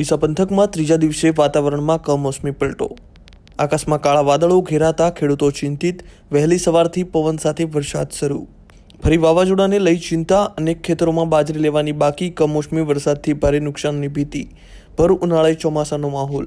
ડીસા પંથકમાં ત્રીજા દિવસે વાતાવરણમાં કમોસમી પલટો આકાશમાં કાળા વાદળો ઘેરાતા ખેડૂતો ચિંતિત વહેલી સવારથી પવન સાથે વરસાદ શરૂ ફરી વાવાઝોડાને લઈ ચિંતા અનેક ખેતરોમાં બાજરી લેવાની બાકી કમોસમી વરસાદથી ભારે નુકસાનની ભીતી ભર ઉનાળે ચોમાસાનો માહોલ